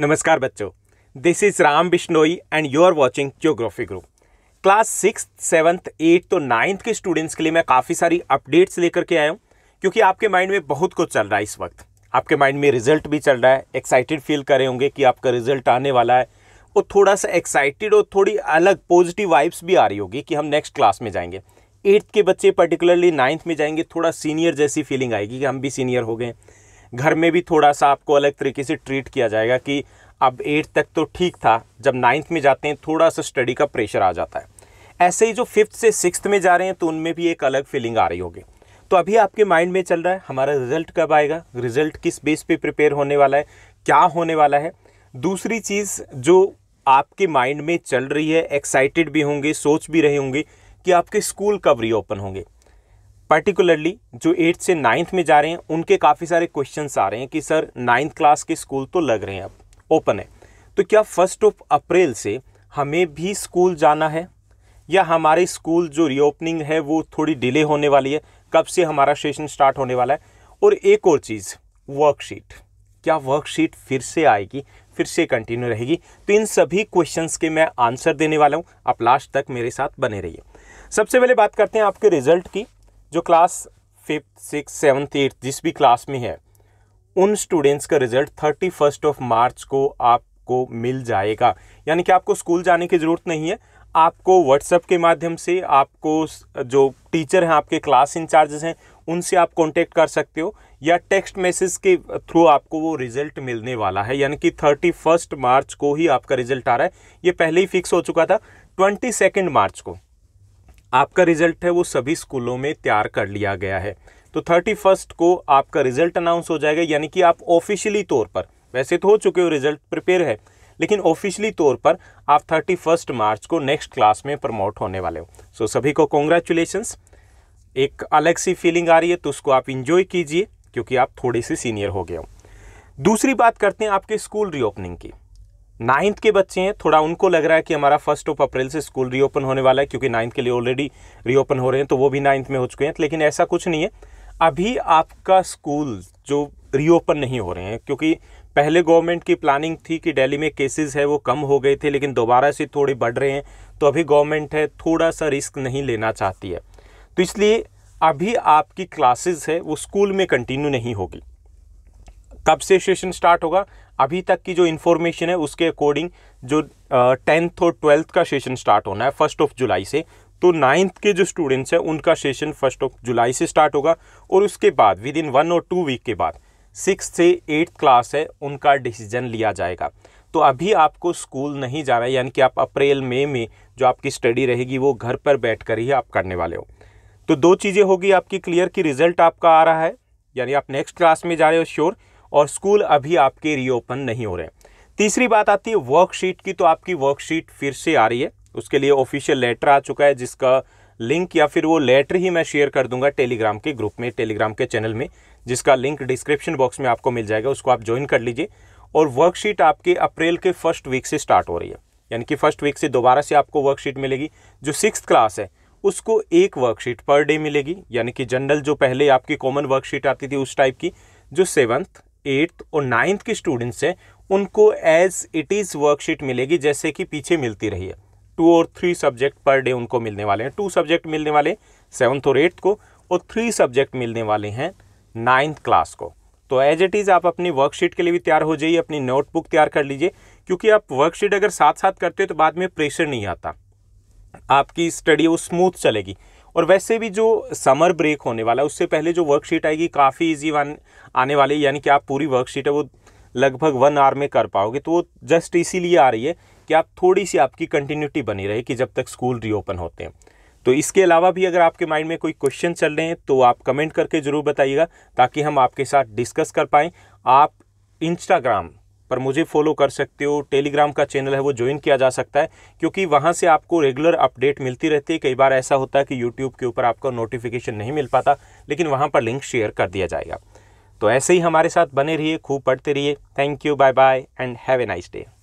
नमस्कार बच्चों this is Ram Bishnoi and you are watching geography group class six seventh eighth तो ninth के students के लिए मैं काफ़ी सारी अपडेट्स लेकर के आया हूँ क्योंकि आपके माइंड में बहुत कुछ चल रहा है इस वक्त आपके माइंड में रिजल्ट भी चल रहा है एक्साइटेड फील करे होंगे कि आपका रिजल्ट आने वाला है और थोड़ा सा एक्साइटेड और थोड़ी अलग पॉजिटिव वाइब्स भी आ रही होगी कि हम नेक्स्ट क्लास में जाएंगे एट्थ के बच्चे पर्टिकुलरली नाइन्थ में जाएंगे थोड़ा सीनियर जैसी फीलिंग आएगी कि हम भी सीनियर हो गए घर में भी थोड़ा सा आपको अलग तरीके से ट्रीट किया जाएगा कि अब एट्थ तक तो ठीक था जब नाइन्थ में जाते हैं थोड़ा सा स्टडी का प्रेशर आ जाता है ऐसे ही जो फिफ्थ से सिक्स में जा रहे हैं तो उनमें भी एक अलग फीलिंग आ रही होगी तो अभी आपके माइंड में चल रहा है हमारा रिजल्ट कब आएगा रिजल्ट किस बेस पे प्रिपेयर होने वाला है क्या होने वाला है दूसरी चीज़ जो आपके माइंड में चल रही है एक्साइटेड भी होंगे सोच भी रहे होंगे कि आपके स्कूल कब रीओपन होंगे पर्टिकुलरली जो एट्थ से नाइन्थ में जा रहे हैं उनके काफ़ी सारे क्वेश्चन आ रहे हैं कि सर नाइन्थ क्लास के स्कूल तो लग रहे हैं अब ओपन है तो क्या फर्स्ट ऑफ अप्रैल से हमें भी स्कूल जाना है या हमारे स्कूल जो रीओपनिंग है वो थोड़ी डिले होने वाली है कब से हमारा सेशन स्टार्ट होने वाला है और एक और चीज़ वर्कशीट क्या वर्कशीट फिर से आएगी फिर से कंटिन्यू रहेगी तो इन सभी क्वेश्चंस के मैं आंसर देने वाला हूँ आप लास्ट तक मेरे साथ बने रहिए सबसे पहले बात करते हैं आपके रिजल्ट की जो class fifth six seventh eighth जिस भी क्लास में है उन स्टूडेंट्स का result thirty first of March को आपको मिल जाएगा यानी कि आपको स्कूल जाने की ज़रूरत नहीं है आपको व्हाट्सएप के माध्यम से आपको जो टीचर हैं आपके क्लास इंचार्जेस हैं उनसे आप कांटेक्ट कर सकते हो या टेक्स्ट मैसेज के थ्रू आपको वो रिजल्ट मिलने वाला है यानी कि थर्टी फर्स्ट मार्च को ही आपका रिजल्ट आ रहा है ये पहले ही फिक्स हो चुका था ट्वेंटी सेकेंड मार्च को आपका रिजल्ट है वो सभी स्कूलों में तैयार कर लिया गया है तो थर्टी फर्स्ट को आपका रिजल्ट अनाउंस हो जाएगा यानी कि आप ऑफिशियली तौर पर वैसे तो हो चुके हो रिजल्ट प्रिपेयर है लेकिन ऑफिशियली तौर पर आप थर्टी फर्स्ट मार्च को नेक्स्ट क्लास में प्रमोट होने वाले हो सो so, सभी को कॉन्ग्रेचुलेशंस एक अलग सी फीलिंग आ रही है तो उसको आप इन्जॉय कीजिए क्योंकि आप थोड़े से सीनियर हो गए हो दूसरी बात करते हैं आपके स्कूल रीओपनिंग की नाइन्थ के बच्चे हैं थोड़ा उनको लग रहा है कि हमारा फर्स्ट ऑफ अप्रैल से स्कूल रीओपन होने वाला है क्योंकि नाइन्थ के लिए ऑलरेडी रीओपन हो रहे हैं तो वो भी नाइन्थ में हो चुके हैं लेकिन ऐसा कुछ नहीं है अभी आपका स्कूल जो रीओपन नहीं हो रहे हैं क्योंकि पहले गवर्नमेंट की प्लानिंग थी कि दिल्ली में केसेस है वो कम हो गए थे लेकिन दोबारा से थोड़े बढ़ रहे हैं तो अभी गवर्नमेंट है थोड़ा सा रिस्क नहीं लेना चाहती है तो इसलिए अभी आपकी क्लासेस है वो स्कूल में कंटिन्यू नहीं होगी कब से सेशन स्टार्ट होगा अभी तक की जो इन्फॉर्मेशन है उसके अकॉर्डिंग जो टेंथ और ट्वेल्थ का सेशन स्टार्ट होना है फर्स्ट ऑफ जुलाई से तो नाइन्थ के जो स्टूडेंट्स हैं उनका सेशन फर्स्ट ऑफ जुलाई से स्टार्ट होगा और उसके बाद विद इन वन और टू वीक के बाद सिक्स से एट्थ क्लास है उनका डिसीजन लिया जाएगा तो अभी आपको स्कूल नहीं जाना है यानी कि आप अप्रैल मई में, में जो आपकी स्टडी रहेगी वो घर पर बैठ कर ही आप करने वाले हो तो दो चीज़ें होगी आपकी क्लियर कि रिजल्ट आपका आ रहा है यानी आप नेक्स्ट क्लास में जा रहे हो श्योर sure, और स्कूल अभी आपके रीओपन नहीं हो रहे तीसरी बात आती है वर्कशीट की तो आपकी वर्कशीट फिर से आ रही है उसके लिए ऑफिशियल लेटर आ चुका है जिसका लिंक या फिर वो लेटर ही मैं शेयर कर दूंगा टेलीग्राम के ग्रुप में टेलीग्राम के चैनल में जिसका लिंक डिस्क्रिप्शन बॉक्स में आपको मिल जाएगा उसको आप ज्वाइन कर लीजिए और वर्कशीट आपके अप्रैल के फर्स्ट वीक से स्टार्ट हो रही है यानी कि फर्स्ट वीक से दोबारा से आपको वर्कशीट मिलेगी जो सिक्स क्लास है उसको एक वर्कशीट पर डे मिलेगी यानी कि जनरल जो पहले आपकी कॉमन वर्कशीट आती थी उस टाइप की जो सेवन्थ एट्थ और नाइन्थ के स्टूडेंट्स हैं उनको एज इट इज़ वर्कशीट मिलेगी जैसे कि पीछे मिलती रही है टू और थ्री सब्जेक्ट पर डे उनको मिलने वाले हैं टू सब्जेक्ट मिलने वाले सेवन्थ और एट्थ को और थ्री सब्जेक्ट मिलने वाले हैं नाइन्थ क्लास को तो एज इट इज़ आप अपनी वर्कशीट के लिए भी तैयार हो जाइए अपनी नोटबुक तैयार कर लीजिए क्योंकि आप वर्कशीट अगर साथ साथ करते हो तो बाद में प्रेशर नहीं आता आपकी स्टडी वो स्मूथ चलेगी और वैसे भी जो समर ब्रेक होने वाला है उससे पहले जो वर्कशीट आएगी काफ़ी ईजी आने वाली यानी कि आप पूरी वर्कशीट है वो लगभग वन आवर में कर पाओगे तो वो जस्ट इसीलिए आ रही है कि आप थोड़ी सी आपकी कंटिन्यूटी बनी रहे कि जब तक स्कूल रीओपन होते हैं तो इसके अलावा भी अगर आपके माइंड में कोई क्वेश्चन चल रहे हैं तो आप कमेंट करके ज़रूर बताइएगा ताकि हम आपके साथ डिस्कस कर पाएँ आप इंस्टाग्राम पर मुझे फॉलो कर सकते हो टेलीग्राम का चैनल है वो ज्वाइन किया जा सकता है क्योंकि वहाँ से आपको रेगुलर अपडेट मिलती रहती है कई बार ऐसा होता है कि यूट्यूब के ऊपर आपको नोटिफिकेशन नहीं मिल पाता लेकिन वहाँ पर लिंक शेयर कर दिया जाएगा तो ऐसे ही हमारे साथ बने रहिए खूब पढ़ते रहिए thank you bye bye and have a nice day